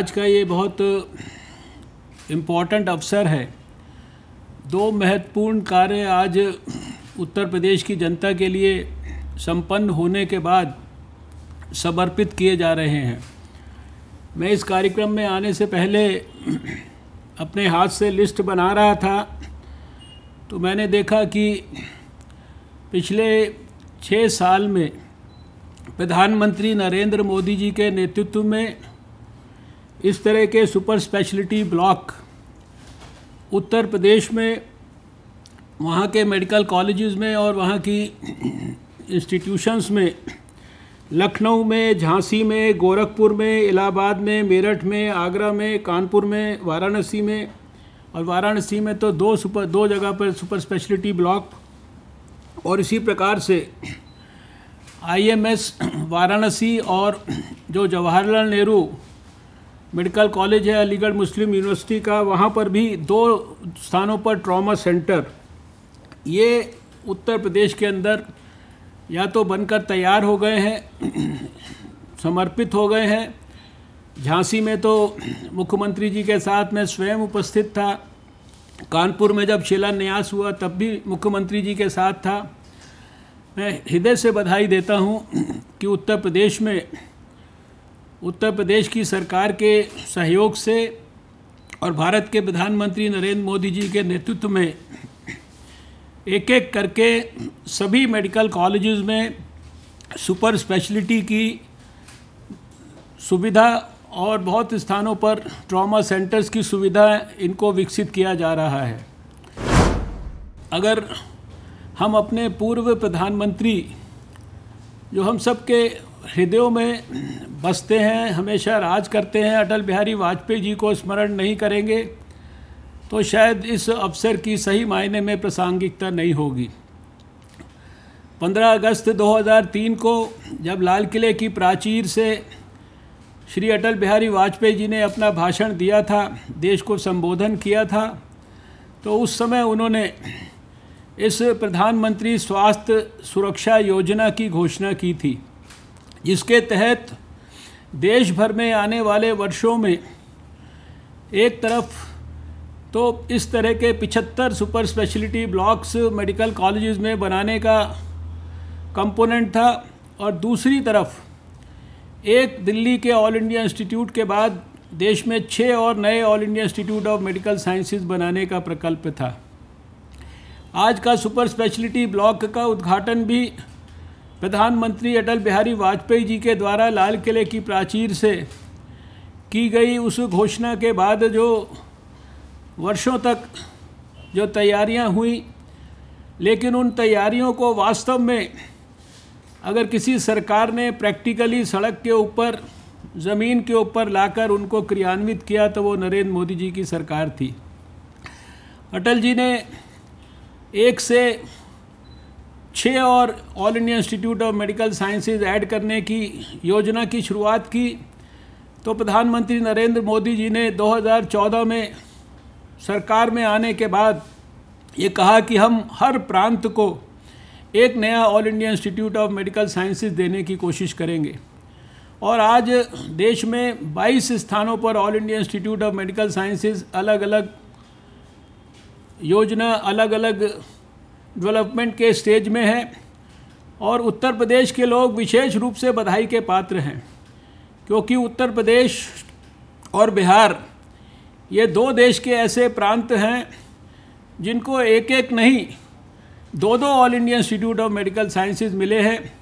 आज का ये बहुत इम्पोर्टेंट अवसर है दो महत्वपूर्ण कार्य आज उत्तर प्रदेश की जनता के लिए संपन्न होने के बाद समर्पित किए जा रहे हैं मैं इस कार्यक्रम में आने से पहले अपने हाथ से लिस्ट बना रहा था तो मैंने देखा कि पिछले छः साल में प्रधानमंत्री नरेंद्र मोदी जी के नेतृत्व में इस तरह के super speciality block Uttar Pradesh में वहाँ के मेडिकल कॉलेजेस में और वहाँ की इंस्टीट्यूशंस में लखनऊ में झांसी में गोरखपुर में इलाहाबाद में मेरठ में आगरा में कानपुर में वाराणसी में और वाराणसी में तो दो सुपर दो जगह पर सुपर स्पेशलिटी ब्लॉक और इसी प्रकार से आईएमएस वाराणसी और जो जवाहरलाल नेहरू मेडिकल कॉलेज है अलीगढ़ मुस्लिम यूनिवर्सिटी का वहाँ पर भी दो स्थानों पर ट्रॉमा सेंटर ये उत्तर प्रदेश के अंदर या तो बनकर तैयार हो गए हैं समर्पित हो गए हैं झांसी में तो मुख्यमंत्री जी के साथ मैं स्वयं उपस्थित था कानपुर में जब शिलान्यास हुआ तब भी मुख्यमंत्री जी के साथ था मैं हृदय से बधाई देता हूँ कि उत्तर प्रदेश में उत्तर प्रदेश की सरकार के सहयोग से और भारत के प्रधानमंत्री नरेंद्र मोदी जी के नेतृत्व में एक एक करके सभी मेडिकल कॉलेजेस में सुपर स्पेशलिटी की सुविधा और बहुत स्थानों पर ट्रॉमा सेंटर्स की सुविधा इनको विकसित किया जा रहा है अगर हम अपने पूर्व प्रधानमंत्री जो हम सबके हृदयों में बसते हैं हमेशा राज करते हैं अटल बिहारी वाजपेयी जी को स्मरण नहीं करेंगे तो शायद इस अवसर की सही मायने में प्रासंगिकता नहीं होगी 15 अगस्त 2003 को जब लाल किले की प्राचीर से श्री अटल बिहारी वाजपेयी जी ने अपना भाषण दिया था देश को संबोधन किया था तो उस समय उन्होंने इस प्रधानमंत्री स्वास्थ्य सुरक्षा योजना की घोषणा की थी जिसके तहत देश भर में आने वाले वर्षों में एक तरफ तो इस तरह के 75 super speciality blocks medical colleges में बनाने का कंपोनेंट था और दूसरी तरफ एक दिल्ली के ऑल इंडिया इंस्टीट्यूट के बाद देश में छः और नए All India Institute of Medical Sciences बनाने का प्रकल्प था आज का सुपर स्पेशलिटी ब्लॉक का उद्घाटन भी प्रधानमंत्री अटल बिहारी वाजपेयी जी के द्वारा लाल किले की प्राचीर से की गई उस घोषणा के बाद जो वर्षों तक जो तैयारियां हुई लेकिन उन तैयारियों को वास्तव में अगर किसी सरकार ने प्रैक्टिकली सड़क के ऊपर ज़मीन के ऊपर लाकर उनको क्रियान्वित किया तो वो नरेंद्र मोदी जी की सरकार थी अटल जी ने एक से छः और All India Institute of Medical Sciences add करने की योजना की शुरुआत की तो प्रधानमंत्री नरेंद्र मोदी जी ने 2014 में सरकार में आने के बाद ये कहा कि हम हर प्रांत को एक नया All India Institute of Medical Sciences देने की कोशिश करेंगे और आज देश में 22 स्थानों पर All India Institute of Medical Sciences अलग अलग योजना अलग अलग डेवलपमेंट के स्टेज में है और उत्तर प्रदेश के लोग विशेष रूप से बधाई के पात्र हैं क्योंकि उत्तर प्रदेश और बिहार ये दो देश के ऐसे प्रांत हैं जिनको एक एक नहीं दो दो All India Institute of Medical Sciences मिले हैं